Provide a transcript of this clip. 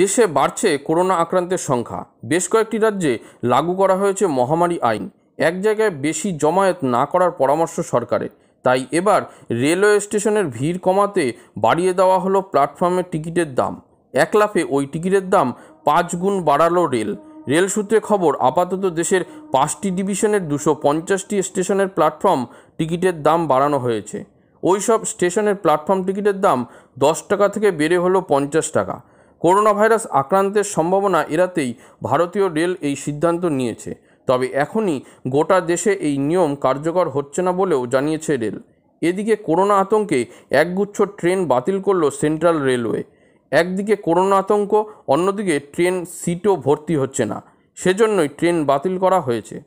দেশে বাড়ছে করোনা আক্রান্তের সংখ্যা বেশ কয়েকটি রাজ্যে লাগু করা হয়েছে মহামারী আইন এক জায়গায় বেশি জমায়েত না করার পরামর্শ সরকারের তাই এবার রেলওয়ে স্টেশনের ভিড় কমাতে বাড়িয়ে দেওয়া হলো প্ল্যাটফর্মের টিকিটের দাম এক লাফে ওই টিকিটের দাম পাঁচ গুণ বাড়ালো রেল রেল সূত্রে খবর আপাতত দেশের পাঁচটি ডিভিশনের দুশো পঞ্চাশটি স্টেশনের প্ল্যাটফর্ম টিকিটের দাম বাড়ানো হয়েছে ওই সব স্টেশনের প্ল্যাটফর্ম টিকিটের দাম দশ টাকা থেকে বেড়ে হলো পঞ্চাশ টাকা করোনা ভাইরাস আক্রান্তের সম্ভাবনা এড়াতেই ভারতীয় রেল এই সিদ্ধান্ত নিয়েছে তবে এখনই গোটা দেশে এই নিয়ম কার্যকর হচ্ছে না বলেও জানিয়েছে রেল এদিকে করোনা আতঙ্কে একগুচ্ছ ট্রেন বাতিল করল সেন্ট্রাল রেলওয়ে একদিকে করোনা আতঙ্ক অন্যদিকে ট্রেন সিটও ভর্তি হচ্ছে না সেজন্যই ট্রেন বাতিল করা হয়েছে